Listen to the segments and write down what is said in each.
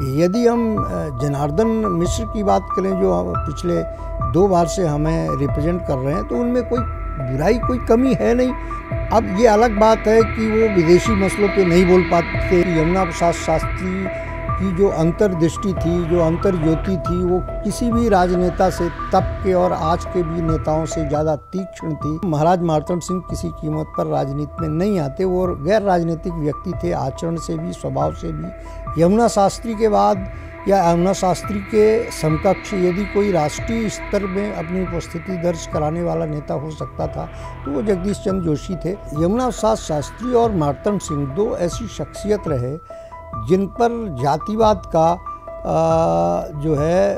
यदि हम जनार्दन मिश्र की बात करें जो पिछले दो बार से हमें रिप्रेजेंट कर रहे हैं तो उनमें कोई बुराई कोई कमी है नहीं अब ये अलग बात है कि वो विदेशी मसलों पे नहीं बोल पाते यमुना प्रसाद शास्त्री की जो अंतर्दृष्टि थी जो अंतर्ज्योति थी वो किसी भी राजनेता से तब के और आज के भी नेताओं से ज़्यादा तीक्ष्ण थी महाराज मारतम सिंह किसी कीमत पर राजनीति में नहीं आते वो गैर राजनीतिक व्यक्ति थे आचरण से भी स्वभाव से भी यमुना शास्त्री के बाद या यमुना शास्त्री के समकक्ष यदि कोई राष्ट्रीय स्तर में अपनी उपस्थिति दर्ज कराने वाला नेता हो सकता था तो वो जगदीश चंद्र जोशी थे यमुना प्रसाद शास्त्री और मारतम सिंह दो ऐसी शख्सियत रहे जिन पर जातिवाद का आ, जो है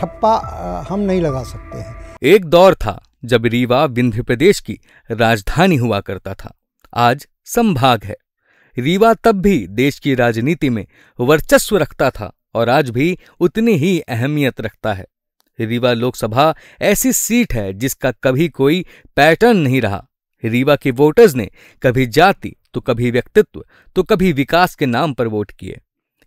ठप्पा हम नहीं लगा सकते हैं एक दौर था जब रीवा विंध्य प्रदेश की राजधानी हुआ करता था आज संभाग है रीवा तब भी देश की राजनीति में वर्चस्व रखता था और आज भी उतनी ही अहमियत रखता है रीवा लोकसभा ऐसी सीट है जिसका कभी कोई पैटर्न नहीं रहा रीवा के वोटर्स ने कभी जाति तो कभी व्यक्तित्व तो कभी विकास के नाम पर वोट किए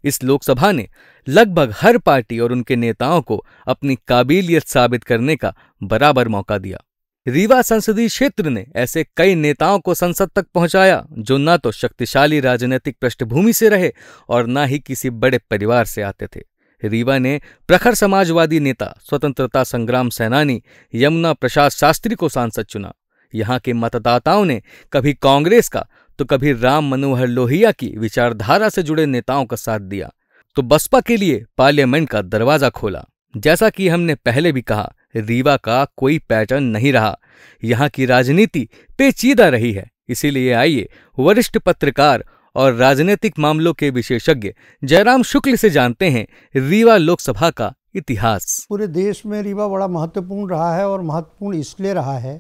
इस लोकसभा ने लगभग हर पार्टी और उनके नेताओं को अपनी काबिलियत साबित करने का बराबर मौका दिया रीवा संसदीय क्षेत्र ने ऐसे कई नेताओं को संसद तक पहुंचाया जो न तो शक्तिशाली राजनीतिक पृष्ठभूमि से रहे और न ही किसी बड़े परिवार से आते थे रीवा ने प्रखर समाजवादी नेता स्वतंत्रता संग्राम सेनानी यमुना प्रसाद शास्त्री को सांसद चुना यहाँ के मतदाताओं ने कभी कांग्रेस का तो कभी राम मनोहर लोहिया की विचारधारा से जुड़े नेताओं का साथ दिया तो बसपा के लिए पार्लियामेंट का दरवाजा खोला जैसा कि हमने पहले भी कहा रीवा का कोई पैटर्न नहीं रहा यहाँ की राजनीति पेचीदा रही है इसीलिए आइए वरिष्ठ पत्रकार और राजनीतिक मामलों के विशेषज्ञ जयराम शुक्ल से जानते हैं रीवा लोकसभा का इतिहास पूरे देश में रीवा बड़ा महत्वपूर्ण रहा है और महत्वपूर्ण इसलिए रहा है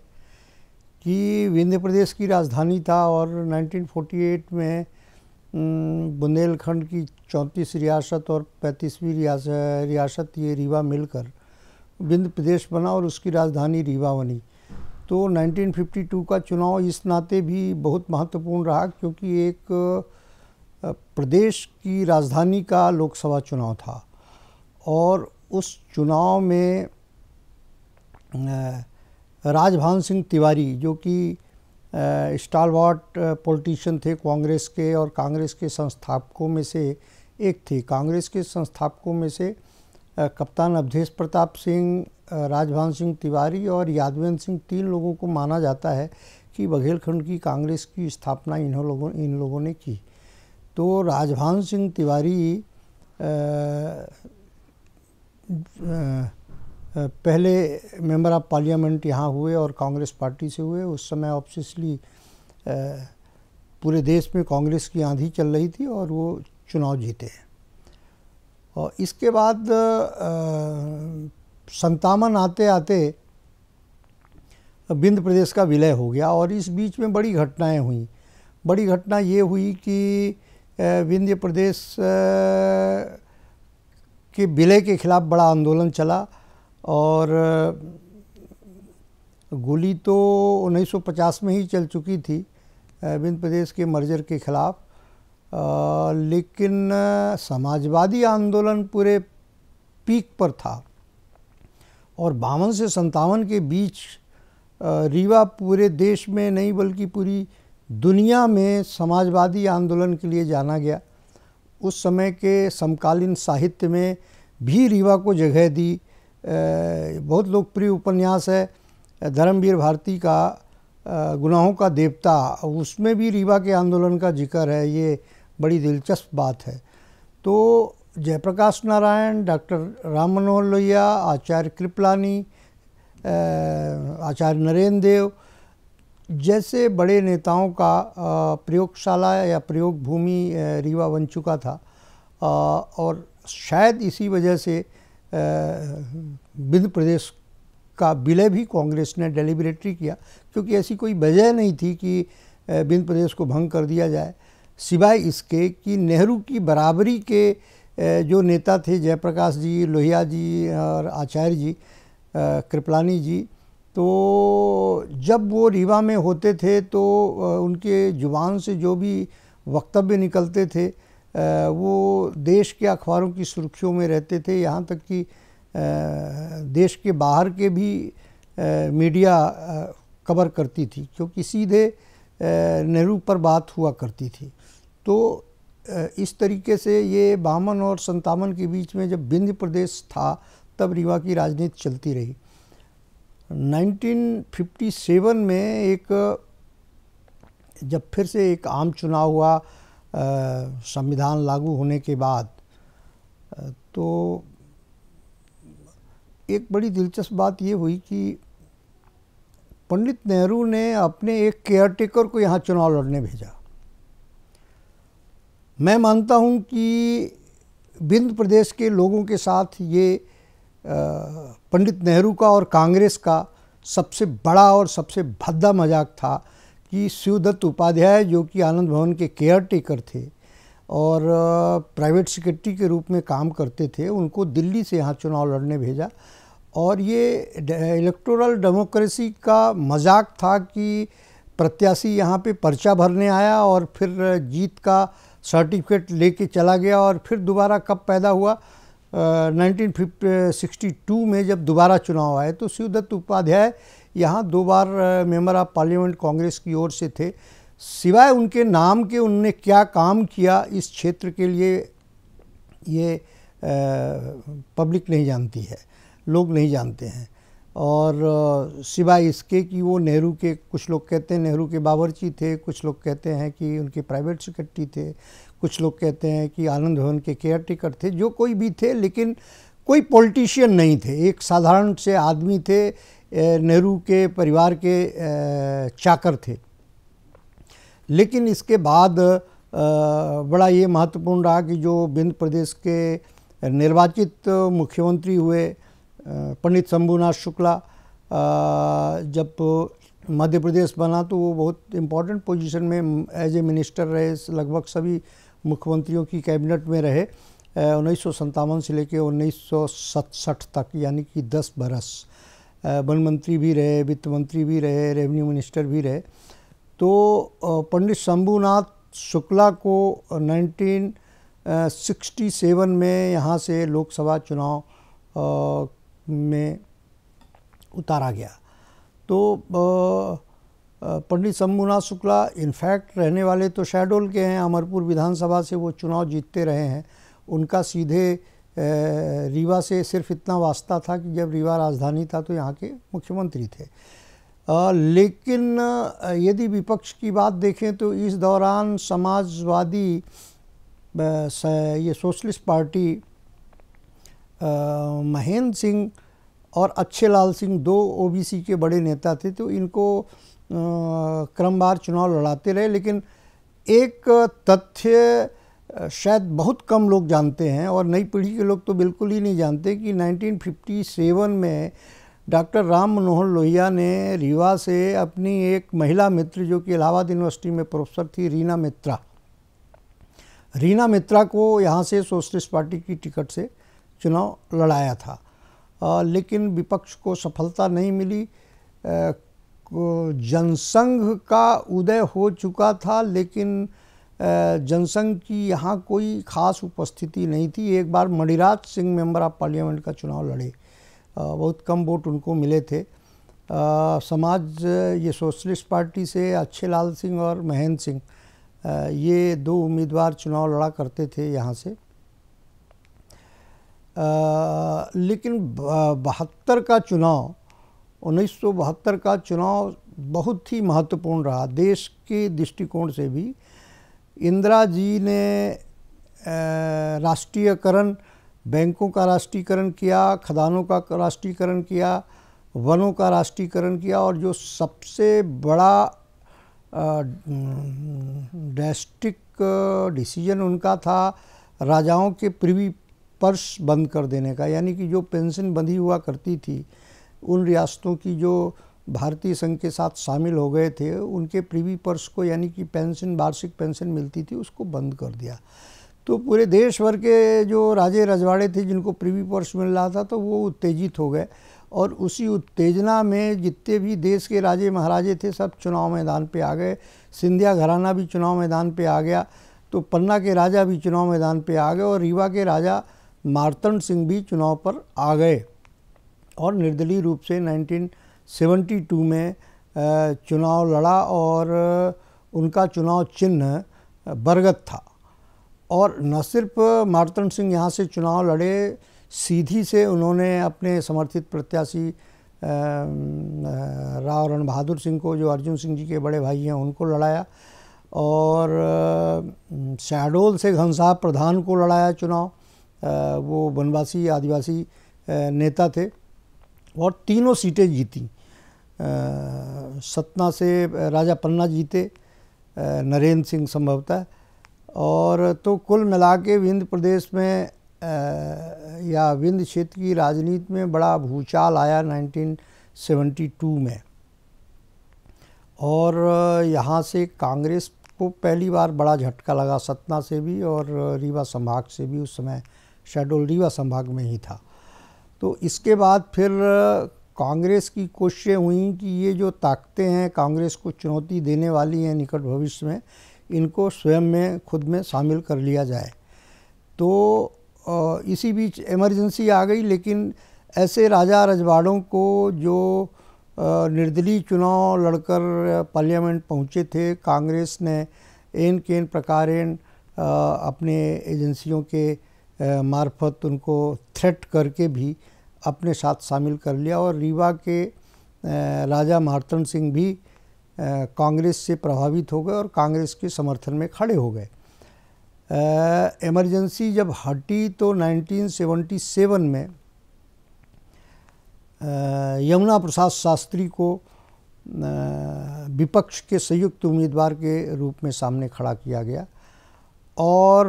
कि विंध्य प्रदेश की राजधानी था और 1948 में बुंदेलखंड की चौंतीस रियासत और पैंतीसवीं रियासत ये रीवा मिलकर विंध्य प्रदेश बना और उसकी राजधानी रीवा बनी तो 1952 का चुनाव इस नाते भी बहुत महत्वपूर्ण रहा क्योंकि एक प्रदेश की राजधानी का लोकसभा चुनाव था और उस चुनाव में राजभवन सिंह तिवारी जो कि स्टाल वाट पोलिटिशियन थे कांग्रेस के और कांग्रेस के संस्थापकों में से एक थे कांग्रेस के संस्थापकों में से कप्तान अवधेश प्रताप सिंह राजभवन सिंह तिवारी और यादवेंद्र सिंह तीन लोगों को माना जाता है कि बघेलखंड की कांग्रेस की स्थापना इन्हों लोगों इन लोगों ने की तो राजभवन सिंह तिवारी आ, आ, पहले मेंबर ऑफ पार्लियामेंट यहाँ हुए और कांग्रेस पार्टी से हुए उस समय ऑब्वियसली पूरे देश में कांग्रेस की आंधी चल रही थी और वो चुनाव जीते हैं और इसके बाद संतावन आते आते बिंद प्रदेश का विलय हो गया और इस बीच में बड़ी घटनाएं हुई बड़ी घटना ये हुई कि विंध्य प्रदेश के विलय के खिलाफ बड़ा आंदोलन चला और गोली तो 1950 में ही चल चुकी थी विंध्य प्रदेश के मर्जर के खिलाफ लेकिन समाजवादी आंदोलन पूरे पीक पर था और बावन से संतावन के बीच रीवा पूरे देश में नहीं बल्कि पूरी दुनिया में समाजवादी आंदोलन के लिए जाना गया उस समय के समकालीन साहित्य में भी रीवा को जगह दी बहुत लोकप्रिय उपन्यास है धर्मवीर भारती का गुनाहों का देवता उसमें भी रीवा के आंदोलन का जिक्र है ये बड़ी दिलचस्प बात है तो जयप्रकाश नारायण डॉक्टर राम मनोहर लोहिया आचार्य कृपलानी आचार्य नरेंद्र देव जैसे बड़े नेताओं का प्रयोगशाला या प्रयोग भूमि रीवा बन चुका था और शायद इसी वजह से बिंद प्रदेश का विलय भी कांग्रेस ने डेलीबरेटरी किया क्योंकि ऐसी कोई वजह नहीं थी कि बिंद प्रदेश को भंग कर दिया जाए सिवाय इसके कि नेहरू की बराबरी के जो नेता थे जयप्रकाश जी लोहिया जी और आचार्य जी कृपलानी जी तो जब वो रीवा में होते थे तो उनके जुबान से जो भी वक्तव्य निकलते थे वो देश के अखबारों की सुर्खियों में रहते थे यहाँ तक कि देश के बाहर के भी मीडिया कवर करती थी क्योंकि सीधे नेहरू पर बात हुआ करती थी तो इस तरीके से ये बामन और संतावन के बीच में जब विंध्य प्रदेश था तब रीवा की राजनीति चलती रही 1957 में एक जब फिर से एक आम चुनाव हुआ संविधान लागू होने के बाद तो एक बड़ी दिलचस्प बात ये हुई कि पंडित नेहरू ने अपने एक केयरटेकर को यहाँ चुनाव लड़ने भेजा मैं मानता हूँ कि बिंद प्रदेश के लोगों के साथ ये पंडित नेहरू का और कांग्रेस का सबसे बड़ा और सबसे भद्दा मजाक था कि शिवदत्त उपाध्याय जो कि आनंद भवन के केयर टेकर थे और प्राइवेट सेक्रेटरी के रूप में काम करते थे उनको दिल्ली से यहाँ चुनाव लड़ने भेजा और ये इलेक्टोरल डेमोक्रेसी का मजाक था कि प्रत्याशी यहाँ पे पर्चा भरने आया और फिर जीत का सर्टिफिकेट लेके चला गया और फिर दोबारा कब पैदा हुआ नाइनटीन सिक्सटी टू में जब दोबारा चुनाव आए तो शिवदत्त उपाध्याय यहाँ दो बार मेंबर ऑफ पार्लियामेंट कांग्रेस की ओर से थे सिवाय उनके नाम के उनने क्या काम किया इस क्षेत्र के लिए ये पब्लिक नहीं जानती है लोग नहीं जानते हैं और सिवाय इसके कि वो नेहरू के कुछ लोग कहते हैं नेहरू के बावर्ची थे कुछ लोग कहते हैं कि उनके प्राइवेट सेक्रेटरी थे कुछ लोग कहते हैं कि आनंद भवन के केयर टेकर थे जो कोई भी थे लेकिन कोई पॉलिटिशियन नहीं थे एक साधारण से आदमी थे नेहरू के परिवार के चाकर थे लेकिन इसके बाद बड़ा ये महत्वपूर्ण रहा कि जो बिंद प्रदेश के निर्वाचित मुख्यमंत्री हुए पंडित शंभुनाथ शुक्ला जब मध्य प्रदेश बना तो वो बहुत इम्पोर्टेंट पोजीशन में एज ए मिनिस्टर रहे लगभग सभी मुख्यमंत्रियों की कैबिनेट में रहे उन्नीस से लेकर उन्नीस तक यानी कि 10 बरस वन मंत्री भी रहे वित्त मंत्री भी रहे रेवेन्यू मिनिस्टर भी रहे तो पंडित शंभुनाथ शुक्ला को 1967 में यहाँ से लोकसभा चुनाव में उतारा गया तो पंडित शंभुनाथ शुक्ला इनफैक्ट रहने वाले तो शहडोल के हैं अमरपुर विधानसभा से वो चुनाव जीतते रहे हैं उनका सीधे रीवा से सिर्फ इतना वास्ता था कि जब रीवा राजधानी था तो यहाँ के मुख्यमंत्री थे आ, लेकिन यदि विपक्ष की बात देखें तो इस दौरान समाजवादी ये सोशलिस्ट पार्टी महेंद्र सिंह और अच्छे लाल सिंह दो ओबीसी के बड़े नेता थे तो इनको क्रमवार चुनाव लड़ाते रहे लेकिन एक तथ्य शायद बहुत कम लोग जानते हैं और नई पीढ़ी के लोग तो बिल्कुल ही नहीं जानते कि 1957 में डॉक्टर राम मनोहर लोहिया ने रीवा से अपनी एक महिला मित्र जो कि इलाहाबाद यूनिवर्सिटी में प्रोफेसर थी रीना मित्रा रीना मित्रा को यहाँ से सोशलिस्ट पार्टी की टिकट से चुनाव लड़ाया था आ, लेकिन विपक्ष को सफलता नहीं मिली जनसंघ का उदय हो चुका था लेकिन जनसंघ की यहाँ कोई खास उपस्थिति नहीं थी एक बार Maniraj Singh member of parliament का चुनाव लड़े बहुत कम वोट उनको मिले थे आ, समाज ये सोशलिस्ट पार्टी से अच्छे लाल सिंह और महेंद्र सिंह ये दो उम्मीदवार चुनाव लड़ा करते थे यहाँ से आ, लेकिन बहत्तर का चुनाव 1972 का चुनाव बहुत ही महत्वपूर्ण रहा देश के दृष्टिकोण से भी इंदिरा जी ने राष्ट्रीयकरण बैंकों का राष्ट्रीयकरण किया खदानों का राष्ट्रीयकरण किया वनों का राष्ट्रीयकरण किया और जो सबसे बड़ा डेस्टिक डिसीजन उनका था राजाओं के प्रिवी पर्स बंद कर देने का यानी कि जो पेंशन बंधी हुआ करती थी उन रियासतों की जो भारतीय संघ के साथ शामिल हो गए थे उनके प्रीवी पर्स को यानी कि पेंशन वार्षिक पेंशन मिलती थी उसको बंद कर दिया तो पूरे देश भर के जो राजे रजवाड़े थे जिनको प्रीवी पर्स मिल रहा था तो वो उत्तेजित हो गए और उसी उत्तेजना में जितने भी देश के राजे महाराजे थे सब चुनाव मैदान पर आ गए सिंधिया घराना भी चुनाव मैदान पर आ गया तो पन्ना के राजा भी चुनाव मैदान पर आ गए और रीवा के राजा मारतन सिंह भी चुनाव पर आ गए और निर्दलीय रूप से नाइनटीन 72 में चुनाव लड़ा और उनका चुनाव चिन्ह बरगद था और न सिर्फ मारतन सिंह यहाँ से चुनाव लड़े सीधी से उन्होंने अपने समर्थित प्रत्याशी राव रण बहादुर सिंह को जो अर्जुन सिंह जी के बड़े भाई हैं उनको लड़ाया और शहडोल से घनसाहब प्रधान को लड़ाया चुनाव वो वनवासी आदिवासी नेता थे और तीनों सीटें जीती सतना से राजा पन्ना जीते नरेंद्र सिंह संभवतः और तो कुल मिला के विंध्य प्रदेश में या विंध्य क्षेत्र की राजनीति में बड़ा भूचाल आया 1972 में और यहाँ से कांग्रेस को पहली बार बड़ा झटका लगा सतना से भी और रीवा संभाग से भी उस समय शेडोल रीवा संभाग में ही था तो इसके बाद फिर कांग्रेस की कोशिशें हुई कि ये जो ताकतें हैं कांग्रेस को चुनौती देने वाली हैं निकट भविष्य में इनको स्वयं में खुद में शामिल कर लिया जाए तो इसी बीच इमरजेंसी आ गई लेकिन ऐसे राजा रजवाड़ों को जो निर्दलीय चुनाव लड़कर पार्लियामेंट पहुँचे थे कांग्रेस ने एन केन प्रकार अपने एजेंसियों के मार्फत उनको थ्रेट करके भी अपने साथ शामिल कर लिया और रीवा के राजा महारतन सिंह भी कांग्रेस से प्रभावित हो गए और कांग्रेस के समर्थन में खड़े हो गए इमरजेंसी जब हटी तो 1977 में यमुना प्रसाद शास्त्री को विपक्ष के संयुक्त उम्मीदवार के रूप में सामने खड़ा किया गया और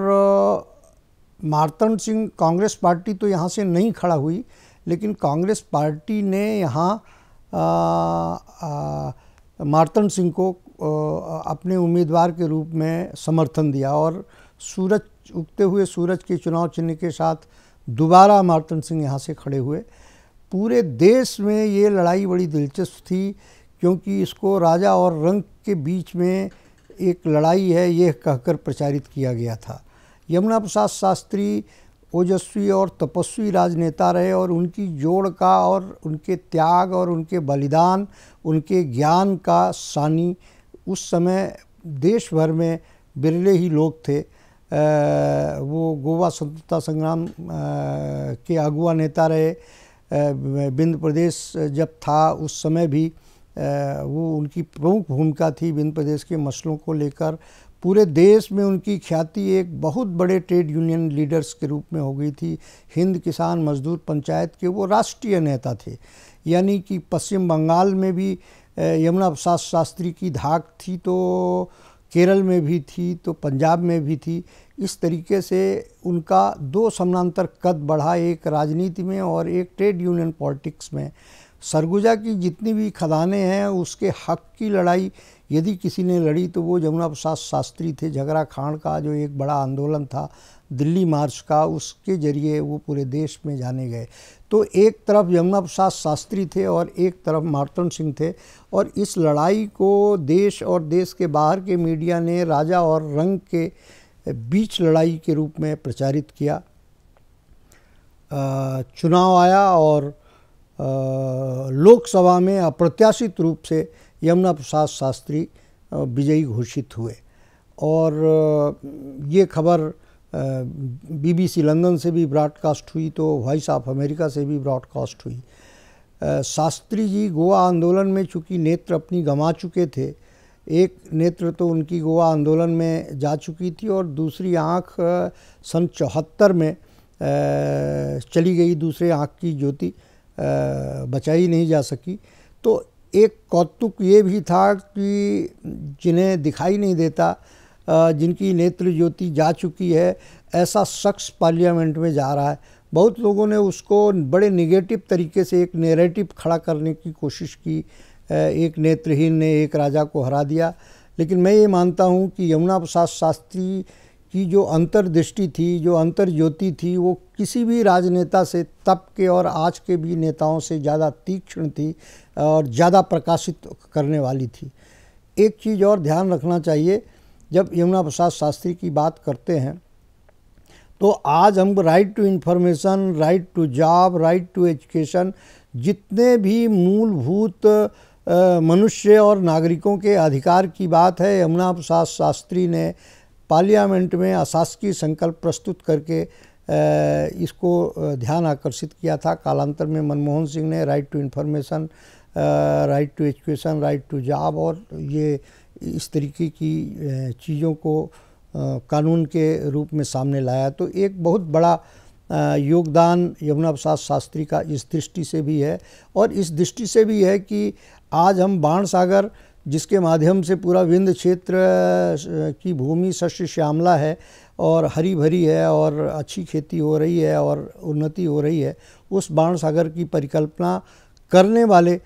मारतन सिंह कांग्रेस पार्टी तो यहाँ से नहीं खड़ा हुई लेकिन कांग्रेस पार्टी ने यहाँ मार्तन सिंह को अपने उम्मीदवार के रूप में समर्थन दिया और सूरज उगते हुए सूरज के चुनाव चिन्ह के साथ दोबारा मार्तन सिंह यहाँ से खड़े हुए पूरे देश में ये लड़ाई बड़ी दिलचस्प थी क्योंकि इसको राजा और रंग के बीच में एक लड़ाई है यह कहकर प्रचारित किया गया था यमुना प्रसाद शास्त्री ओजस्वी और तपस्वी राजनेता रहे और उनकी जोड़ का और उनके त्याग और उनके बलिदान उनके ज्ञान का सानी उस समय देश भर में बिरले ही लोग थे वो गोवा स्वतंत्रता संग्राम के अगुआ नेता रहे बिंद प्रदेश जब था उस समय भी वो उनकी प्रमुख भूमिका थी बिंद प्रदेश के मसलों को लेकर पूरे देश में उनकी ख्याति एक बहुत बड़े ट्रेड यूनियन लीडर्स के रूप में हो गई थी हिंद किसान मजदूर पंचायत के वो राष्ट्रीय नेता थे यानी कि पश्चिम बंगाल में भी यमुना प्रसाद शास्त्री की धाक थी तो केरल में भी थी तो पंजाब में भी थी इस तरीके से उनका दो समानांतर कद बढ़ा एक राजनीति में और एक ट्रेड यूनियन पॉलिटिक्स में सरगुजा की जितनी भी खदानें हैं उसके हक की लड़ाई यदि किसी ने लड़ी तो वो यमुना प्रसाद शास्त्री थे झगड़ा खान का जो एक बड़ा आंदोलन था दिल्ली मार्च का उसके जरिए वो पूरे देश में जाने गए तो एक तरफ यमुना प्रसाद शास्त्री थे और एक तरफ मार्तन सिंह थे और इस लड़ाई को देश और देश के बाहर के मीडिया ने राजा और रंग के बीच लड़ाई के रूप में प्रचारित किया चुनाव आया और लोकसभा में अप्रत्याशित रूप से यमुना प्रसाद शास्त्री विजयी घोषित हुए और ये खबर बीबीसी लंदन से भी ब्रॉडकास्ट हुई तो वॉइस ऑफ अमेरिका से भी ब्रॉडकास्ट हुई शास्त्री जी गोवा आंदोलन में चूँकि नेत्र अपनी गंवा चुके थे एक नेत्र तो उनकी गोवा आंदोलन में जा चुकी थी और दूसरी आँख सन चौहत्तर में चली गई दूसरे आँख की ज्योति बचाई नहीं जा सकी तो एक कौतुक ये भी था कि जिन्हें दिखाई नहीं देता जिनकी नेत्र ज्योति जा चुकी है ऐसा शख्स पार्लियामेंट में जा रहा है बहुत लोगों ने उसको बड़े निगेटिव तरीके से एक नेरेटिव खड़ा करने की कोशिश की एक नेत्रहीन ने एक राजा को हरा दिया लेकिन मैं ये मानता हूँ कि यमुना प्रसाद शास्त्री की जो अंतर्दृष्टि थी जो अंतर्ज्योति थी वो किसी भी राजनेता से तब के और आज के भी नेताओं से ज़्यादा तीक्ष्ण थी और ज़्यादा प्रकाशित करने वाली थी एक चीज़ और ध्यान रखना चाहिए जब यमुना प्रसाद शास्त्री की बात करते हैं तो आज हम right to information right to job right to education जितने भी मूलभूत मनुष्य और नागरिकों के अधिकार की बात है यमुना प्रसाद शास्त्री ने पार्लियामेंट में अशासकीय संकल्प प्रस्तुत करके इसको ध्यान आकर्षित किया था कालांतर में मनमोहन सिंह ने right to information right to education right to job और ये इस तरीके की चीज़ों को कानून के रूप में सामने लाया तो एक बहुत बड़ा योगदान यमुना प्रसाद शास्त्री का इस दृष्टि से भी है और इस दृष्टि से भी है कि आज हम बाण सागर जिसके माध्यम से पूरा विंध्य क्षेत्र की भूमि शस्य श्यामला है और हरी भरी है और अच्छी खेती हो रही है और उन्नति हो रही है उस बाण सागर की परिकल्पना करने वाले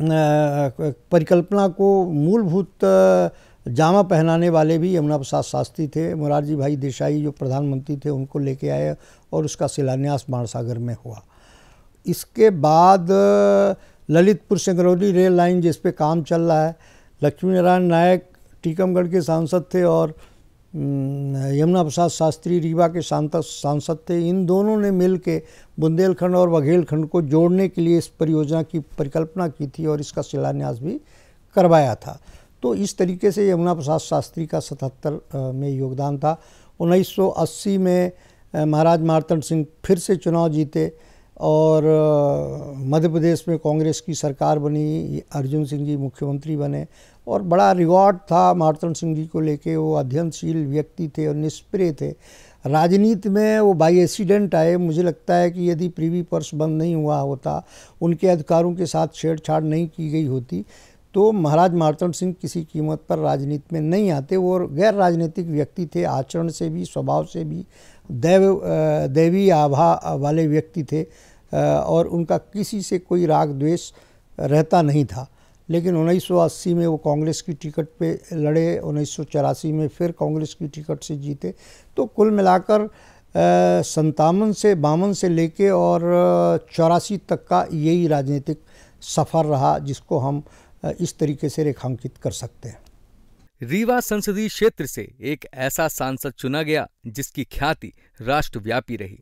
परिकल्पना को मूलभूत जामा पहनाने वाले भी यमुना प्रसाद शास्त्री थे मुरारजी भाई देसाई जो प्रधानमंत्री थे उनको लेके आए और उसका शिलान्यास बाणसागर में हुआ इसके बाद ललितपुर सिंगरौली रेल लाइन जिस पे काम चल रहा है लक्ष्मी नारायण नायक टीकमगढ़ के सांसद थे और हम्म, यमुना प्रसाद शास्त्री रीवा के सांसद थे इन दोनों ने मिल के बुंदेलखंड और बघेलखंड को जोड़ने के लिए इस परियोजना की परिकल्पना की थी और इसका शिलान्यास भी करवाया था तो इस तरीके से यमुना प्रसाद शास्त्री का सतहत्तर में योगदान था 1980 में महाराज मारतन सिंह फिर से चुनाव जीते और मध्य प्रदेश में कांग्रेस की सरकार बनी अर्जुन सिंह जी मुख्यमंत्री बने और बड़ा रिकॉर्ड था मारतन सिंह जी को लेके वो अध्ययनशील व्यक्ति थे और निष्प्रिय थे राजनीति में वो बाई एक्सीडेंट आए मुझे लगता है कि यदि प्रीवी पर्स बंद नहीं हुआ होता उनके अधिकारों के साथ छेड़छाड़ नहीं की गई होती तो महाराज मारतन सिंह किसी कीमत पर राजनीति में नहीं आते वो गैर राजनीतिक व्यक्ति थे आचरण से भी स्वभाव से भी देव दैवी आभा वाले व्यक्ति थे और उनका किसी से कोई राग द्वेष रहता नहीं था लेकिन 1980 में वो कांग्रेस की टिकट पे लड़े उन्नीस में फिर कांग्रेस की टिकट से जीते तो कुल मिलाकर संतावन से बावन से लेके और चौरासी तक का यही राजनीतिक सफ़र रहा जिसको हम इस तरीके से रेखांकित कर सकते हैं रीवा संसदीय क्षेत्र से एक ऐसा सांसद चुना गया जिसकी ख्याति राष्ट्रव्यापी रही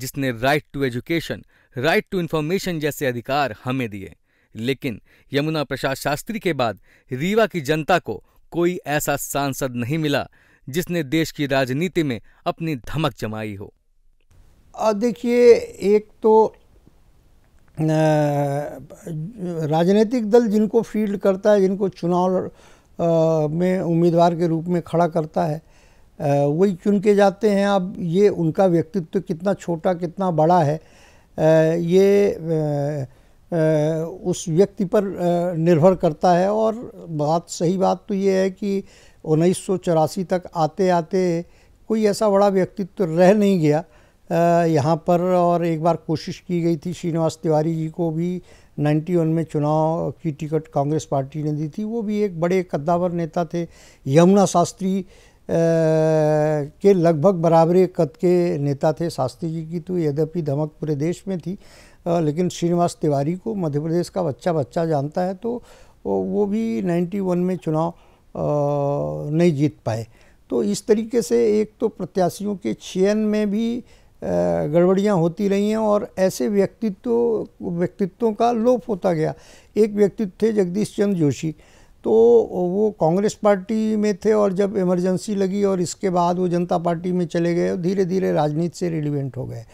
जिसने right to education right to information जैसे अधिकार हमें दिए लेकिन यमुना प्रसाद शास्त्री के बाद रीवा की जनता को कोई ऐसा सांसद नहीं मिला जिसने देश की राजनीति में अपनी धमक जमाई हो देखिए एक तो राजनीतिक दल जिनको फील्ड करता है जिनको चुनाव में उम्मीदवार के रूप में खड़ा करता है वही चुन के जाते हैं अब ये उनका व्यक्तित्व कितना छोटा कितना बड़ा है ये उस व्यक्ति पर निर्भर करता है और बात सही बात तो ये है कि उन्नीस तक आते आते कोई ऐसा बड़ा व्यक्तित्व रह नहीं गया यहाँ पर और एक बार कोशिश की गई थी श्रीनिवास तिवारी जी को भी 91 में चुनाव की टिकट कांग्रेस पार्टी ने दी थी वो भी एक बड़े कद्दावर नेता थे यमुना शास्त्री के लगभग बराबरी कद के नेता थे शास्त्री जी की तो यद्यपि धमक पूरे देश में थी लेकिन श्रीनिवास तिवारी को मध्य प्रदेश का बच्चा बच्चा जानता है तो वो भी 91 में चुनाव नहीं जीत पाए तो इस तरीके से एक तो प्रत्याशियों के चयन में भी गड़बड़ियाँ होती रही हैं और ऐसे व्यक्तित्व व्यक्तित्वों का लोप होता गया एक व्यक्तित्व थे जगदीश चंद्र जोशी तो वो कांग्रेस पार्टी में थे और जब इमरजेंसी लगी और इसके बाद वो जनता पार्टी में चले गए और धीरे धीरे राजनीति से रिलीवेंट हो गए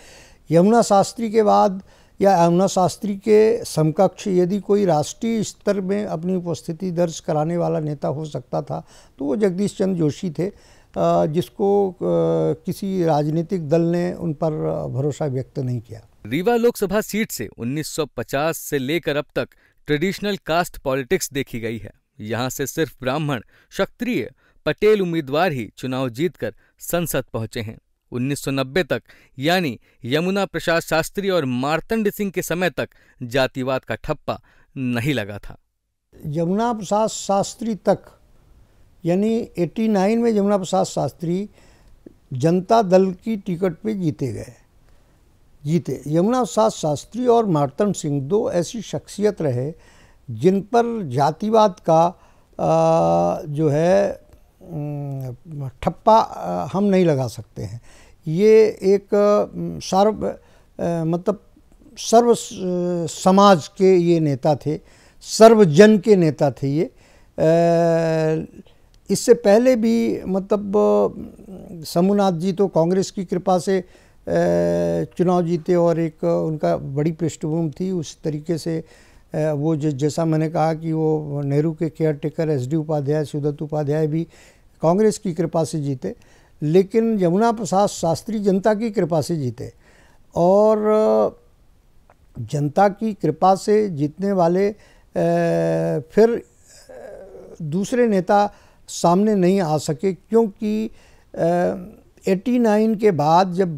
यमुना शास्त्री के बाद या यमुना शास्त्री के समकक्ष यदि कोई राष्ट्रीय स्तर में अपनी उपस्थिति दर्ज कराने वाला नेता हो सकता था तो वो जगदीश चंद्र जोशी थे जिसको किसी राजनीतिक दल ने उन पर भरोसा व्यक्त नहीं किया रीवा लोकसभा सीट से 1950 से लेकर अब तक ट्रेडिशनल कास्ट पॉलिटिक्स देखी गई है यहाँ से सिर्फ ब्राह्मण क्षत्रिय पटेल उम्मीदवार ही चुनाव जीतकर संसद पहुंचे हैं 1990 तक यानी यमुना प्रसाद शास्त्री और मार्तंड सिंह के समय तक जातिवाद का ठप्पा नहीं लगा था यमुना प्रसाद शास्त्री तक यानी 89 में यमुना प्रसाद शास्त्री जनता दल की टिकट पे जीते गए जीते यमुना प्रसाद शास्त्री और मार्तन सिंह दो ऐसी शख्सियत रहे जिन पर जातिवाद का आ, जो है ठप्पा हम नहीं लगा सकते हैं ये एक सर्व मतलब सर्व समाज के ये नेता थे सर्वजन के नेता थे ये आ, इससे पहले भी मतलब समुनाथ जी तो कांग्रेस की कृपा से चुनाव जीते और एक उनका बड़ी पृष्ठभूमि थी उस तरीके से वो जैसा मैंने कहा कि वो नेहरू के caretaker S D Upadhyay Sudatt Upadhyay भी कांग्रेस की कृपा से जीते लेकिन यमुना प्रसाद शास्त्री जनता की कृपा से जीते और जनता की कृपा से जीतने वाले फिर दूसरे नेता सामने नहीं आ सके क्योंकि एटी नाइन के बाद जब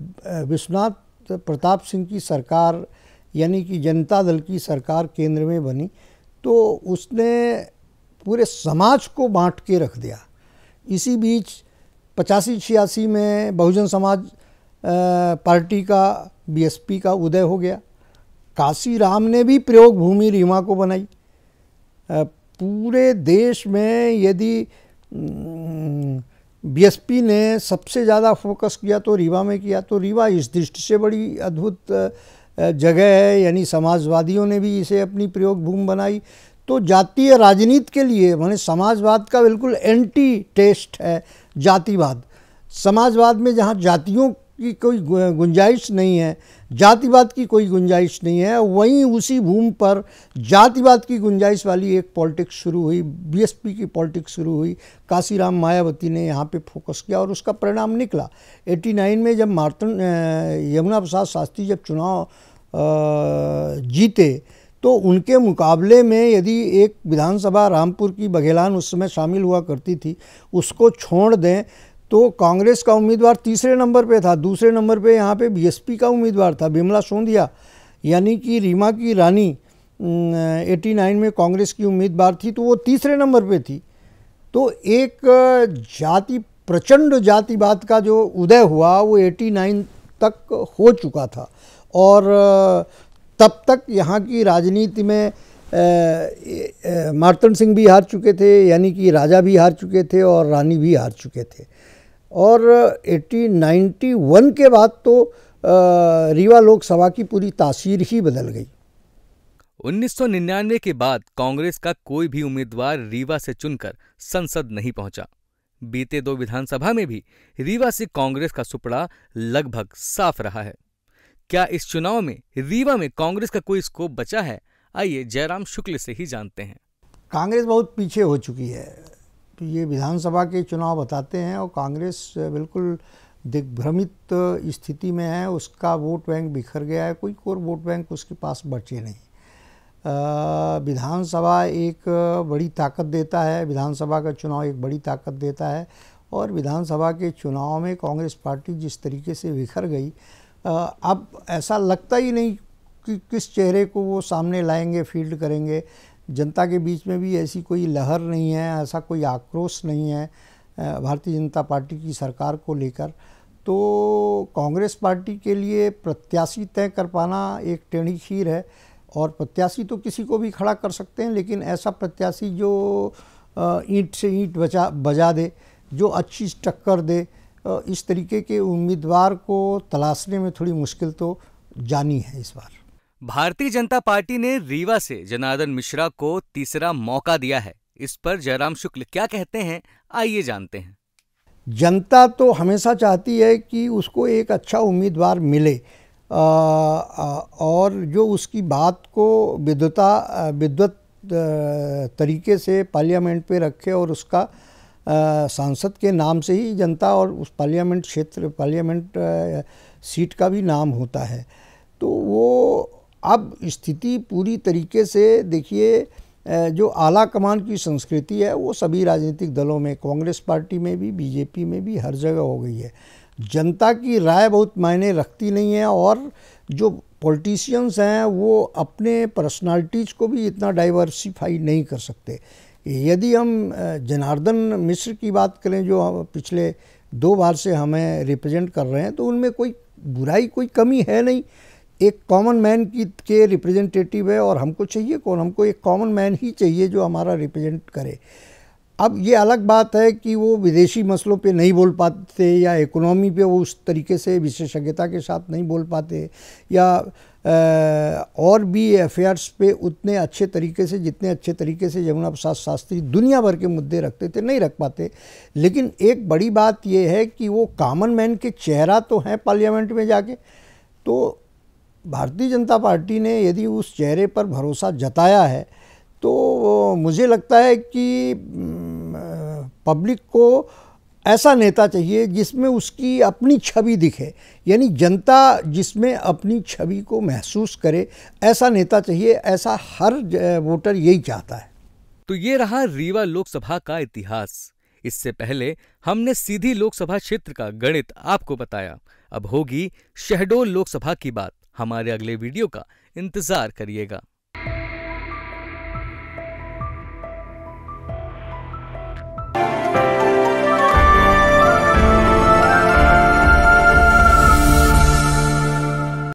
विश्वनाथ प्रताप सिंह की सरकार यानी कि जनता दल की सरकार केंद्र में बनी तो उसने पूरे समाज को बांट के रख दिया इसी बीच पचासी छियासी में बहुजन समाज पार्टी का बीएसपी का उदय हो गया काशी राम ने भी प्रयोग भूमि रीमा को बनाई पूरे देश में यदि बीएसपी हम्म, ने सबसे ज़्यादा फोकस किया तो रीवा में किया तो रीवा इस दृष्टि से बड़ी अद्भुत जगह है यानी समाजवादियों ने भी इसे अपनी प्रयोग भूमि बनाई तो जातीय राजनीति के लिए मैंने समाजवाद का बिल्कुल एंटी टेस्ट है जातिवाद समाजवाद में जहाँ जातियों की कोई गुंजाइश नहीं है जातिवाद की कोई गुंजाइश नहीं है वहीं उसी भूमि पर जातिवाद की गुंजाइश वाली एक पॉलिटिक्स शुरू हुई बीएसपी की पॉलिटिक्स शुरू हुई काशीराम मायावती ने यहाँ पे फोकस किया और उसका परिणाम निकला 89 में जब मार्तन यमुना प्रसाद शास्त्री जब चुनाव जीते तो उनके मुकाबले में यदि एक विधानसभा रामपुर की बघेलान उस समय शामिल हुआ करती थी उसको छोड़ दें तो कांग्रेस का उम्मीदवार तीसरे नंबर पे था दूसरे नंबर पे यहाँ पे बीएसपी का उम्मीदवार था बिमला सोंधिया यानी कि रीमा की रानी 89 में कांग्रेस की उम्मीदवार थी तो वो तीसरे नंबर पे थी तो एक जाति प्रचंड जातिवाद का जो उदय हुआ वो 89 तक हो चुका था और तब तक यहाँ की राजनीति में मार्तन सिंह भी हार चुके थे यानी कि राजा भी हार चुके थे और रानी भी हार चुके थे और 1891 के बाद तो रीवा लोकसभा की पूरी तासीर ही बदल गई 1999 के बाद कांग्रेस का कोई भी उम्मीदवार रीवा से चुनकर संसद नहीं पहुंचा बीते दो विधानसभा में भी रीवा से कांग्रेस का सुपड़ा लगभग साफ रहा है क्या इस चुनाव में रीवा में कांग्रेस का कोई स्कोप बचा है आइए जयराम शुक्ल से ही जानते हैं कांग्रेस बहुत पीछे हो चुकी है तो ये विधानसभा के चुनाव बताते हैं और कांग्रेस बिल्कुल दिग्भ्रमित स्थिति में है उसका वोट बैंक बिखर गया है कोई और वोट बैंक उसके पास बचे नहीं विधानसभा एक बड़ी ताकत देता है विधानसभा का चुनाव एक बड़ी ताकत देता है और विधानसभा के चुनाव में कांग्रेस पार्टी जिस तरीके से बिखर गई अब ऐसा लगता ही नहीं कि किस चेहरे को वो सामने लाएंगे फील्ड करेंगे जनता के बीच में भी ऐसी कोई लहर नहीं है ऐसा कोई आक्रोश नहीं है भारतीय जनता पार्टी की सरकार को लेकर तो कांग्रेस पार्टी के लिए प्रत्याशी तय कर पाना एक टेढ़ी खीर है और प्रत्याशी तो किसी को भी खड़ा कर सकते हैं लेकिन ऐसा प्रत्याशी जो ईंट से ईंट बचा बजा दे जो अच्छी टक्कर दे इस तरीके के उम्मीदवार को तलाशने में थोड़ी मुश्किल तो जानी है इस बार भारतीय जनता पार्टी ने रीवा से जनार्दन मिश्रा को तीसरा मौका दिया है इस पर जयराम शुक्ल क्या कहते हैं आइए जानते हैं जनता तो हमेशा चाहती है कि उसको एक अच्छा उम्मीदवार मिले आ, और जो उसकी बात को विद्वता विद्वत तरीके से पार्लियामेंट पे रखे और उसका सांसद के नाम से ही जनता और उस पार्लियामेंट क्षेत्र पार्लियामेंट सीट का भी नाम होता है तो वो अब स्थिति पूरी तरीके से देखिए जो आला कमान की संस्कृति है वो सभी राजनीतिक दलों में कांग्रेस पार्टी में भी बीजेपी में भी हर जगह हो गई है जनता की राय बहुत मायने रखती नहीं है और जो पॉलिटिशियंस हैं वो अपने पर्सनालिटीज़ को भी इतना डाइवर्सिफाई नहीं कर सकते यदि हम जनार्दन मिश्र की बात करें जो पिछले दो बार से हमें रिप्रेजेंट कर रहे हैं तो उनमें कोई बुराई कोई कमी है नहीं एक कॉमन मैन की के रिप्रेजेंटेटिव है और हमको चाहिए कौन हमको एक कॉमन मैन ही चाहिए जो हमारा रिप्रेजेंट करे अब ये अलग बात है कि वो विदेशी मसलों पे नहीं बोल पाते या इकोनॉमी पे वो उस तरीके से विशेषज्ञता के साथ नहीं बोल पाते या और भी अफेयर्स पे उतने अच्छे तरीके से जितने अच्छे तरीके से यमुना प्रसाद शास्त्री दुनिया भर के मुद्दे रखते थे नहीं रख पाते लेकिन एक बड़ी बात यह है कि वो कामन मैन के चेहरा तो हैं पार्लियामेंट में जाके तो भारतीय जनता पार्टी ने यदि उस चेहरे पर भरोसा जताया है तो मुझे लगता है कि पब्लिक को ऐसा नेता चाहिए जिसमें उसकी अपनी छवि दिखे यानी जनता जिसमें अपनी छवि को महसूस करे ऐसा नेता चाहिए ऐसा हर वोटर यही चाहता है तो ये रहा रीवा लोकसभा का इतिहास इससे पहले हमने सीधी लोकसभा क्षेत्र का गणित आपको बताया अब होगी शहडोल लोकसभा की बात हमारे अगले वीडियो का इंतज़ार करिएगा